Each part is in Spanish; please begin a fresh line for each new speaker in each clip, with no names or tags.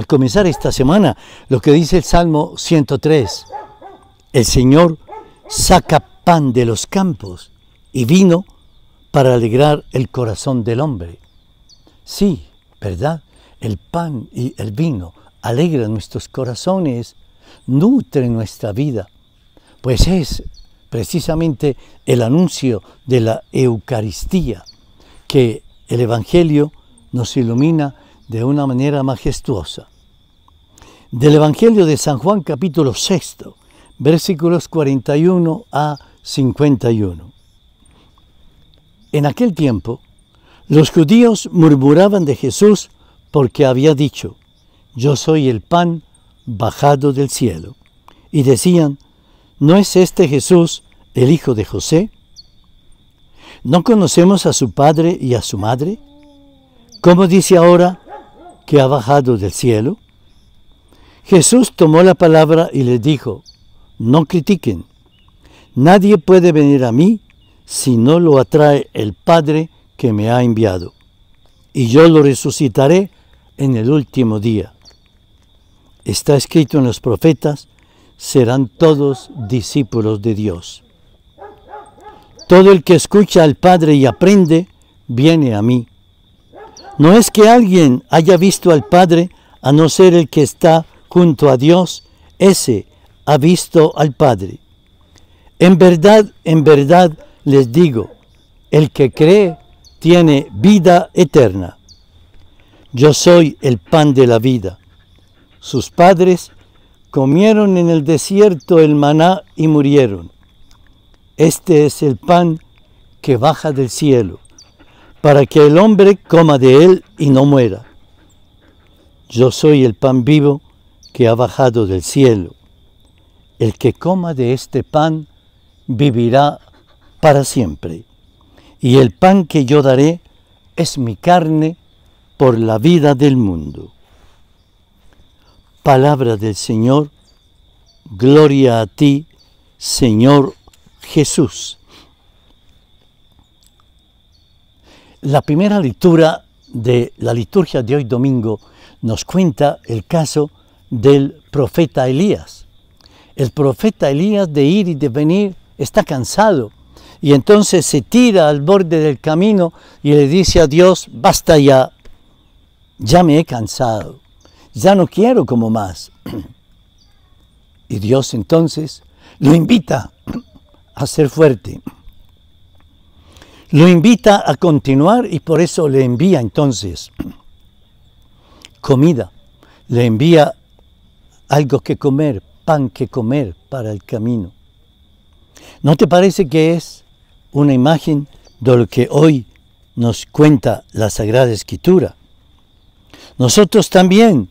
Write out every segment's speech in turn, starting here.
al comenzar esta semana, lo que dice el Salmo 103. El Señor saca pan de los campos y vino para alegrar el corazón del hombre. Sí, ¿verdad? El pan y el vino alegran nuestros corazones, nutren nuestra vida, pues es precisamente el anuncio de la Eucaristía que el Evangelio nos ilumina de una manera majestuosa. Del Evangelio de San Juan capítulo 6, versículos 41 a 51. En aquel tiempo, los judíos murmuraban de Jesús porque había dicho, yo soy el pan bajado del cielo. Y decían, ¿no es este Jesús el hijo de José? ¿No conocemos a su padre y a su madre? ¿Cómo dice ahora, que ha bajado del cielo? Jesús tomó la palabra y le dijo, no critiquen, nadie puede venir a mí si no lo atrae el Padre que me ha enviado, y yo lo resucitaré en el último día. Está escrito en los profetas, serán todos discípulos de Dios. Todo el que escucha al Padre y aprende, viene a mí. No es que alguien haya visto al Padre, a no ser el que está junto a Dios, ese ha visto al Padre. En verdad, en verdad les digo, el que cree tiene vida eterna. Yo soy el pan de la vida. Sus padres comieron en el desierto el maná y murieron. Este es el pan que baja del cielo para que el hombre coma de él y no muera. Yo soy el pan vivo que ha bajado del cielo. El que coma de este pan vivirá para siempre. Y el pan que yo daré es mi carne por la vida del mundo. Palabra del Señor, gloria a ti, Señor Jesús. La primera lectura de la liturgia de hoy domingo nos cuenta el caso del profeta Elías. El profeta Elías de ir y de venir está cansado y entonces se tira al borde del camino y le dice a Dios, basta ya, ya me he cansado, ya no quiero como más. Y Dios entonces lo invita a ser fuerte lo invita a continuar y por eso le envía entonces comida, le envía algo que comer, pan que comer para el camino. ¿No te parece que es una imagen de lo que hoy nos cuenta la Sagrada Escritura? Nosotros también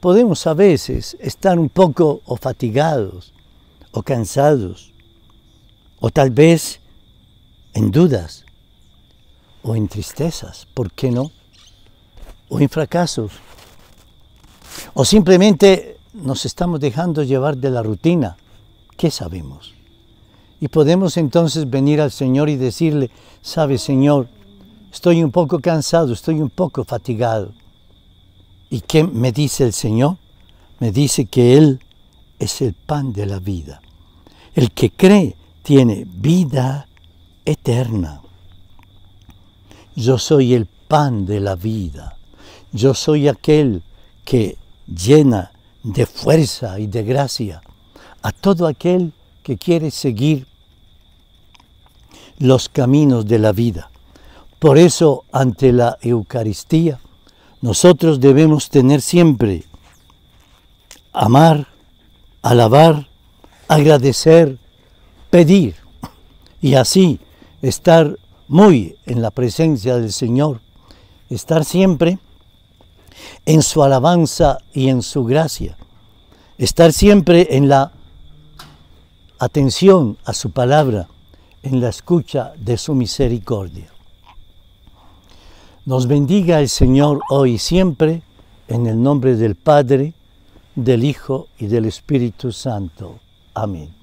podemos a veces estar un poco o fatigados o cansados o tal vez en dudas o en tristezas, ¿por qué no? O en fracasos. O simplemente nos estamos dejando llevar de la rutina. ¿Qué sabemos? Y podemos entonces venir al Señor y decirle, sabe Señor, estoy un poco cansado, estoy un poco fatigado. ¿Y qué me dice el Señor? Me dice que Él es el pan de la vida. El que cree tiene vida eterna yo soy el pan de la vida, yo soy aquel que llena de fuerza y de gracia a todo aquel que quiere seguir los caminos de la vida. Por eso ante la Eucaristía nosotros debemos tener siempre amar, alabar, agradecer, pedir y así estar muy en la presencia del Señor, estar siempre en su alabanza y en su gracia, estar siempre en la atención a su palabra, en la escucha de su misericordia. Nos bendiga el Señor hoy y siempre, en el nombre del Padre, del Hijo y del Espíritu Santo. Amén.